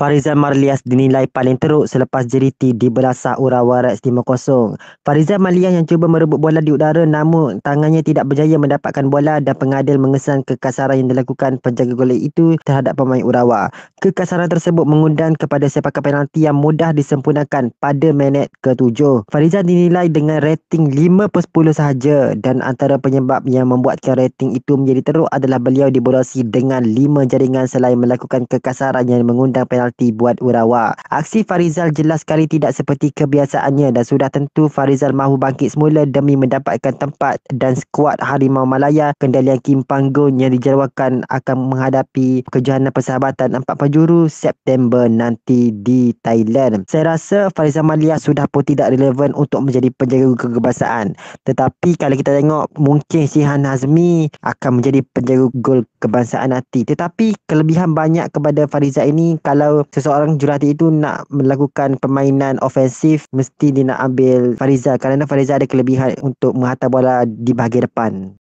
Farizal Marlias dinilai paling teruk selepas di diberasak Urawa Reds 5-0. Farizal Marlias yang cuba merebut bola di udara namun tangannya tidak berjaya mendapatkan bola dan pengadil mengesan kekasaran yang dilakukan penjaga gol itu terhadap pemain Urawa. Kekasaran tersebut mengundang kepada sepak penalti yang mudah disempurnakan pada minit ke-7. Farizal dinilai dengan rating 5-10 sahaja dan antara penyebab yang membuatkan rating itu menjadi teruk adalah beliau diborosi dengan 5 jaringan selain melakukan kekasaran yang mengundang penalti penalti buat Urawa. Aksi Farizal jelas sekali tidak seperti kebiasaannya dan sudah tentu Farizal mahu bangkit semula demi mendapatkan tempat dan skuad Harimau Malaya kendalian Kim Panggung yang dijadualkan akan menghadapi kejohanan persahabatan empat penjuru September nanti di Thailand. Saya rasa Farizal Malia sudah pun tidak relevan untuk menjadi penjaga kebebasan. Tetapi kalau kita tengok mungkin Sihan Azmi akan menjadi penjaga gol kebangsaan nanti. Tetapi kelebihan banyak kepada Farizal ini kalau seseorang jurati itu nak melakukan permainan ofensif mesti dia nak ambil Fariza kerana Fariza ada kelebihan untuk menghantar bola di bahagian depan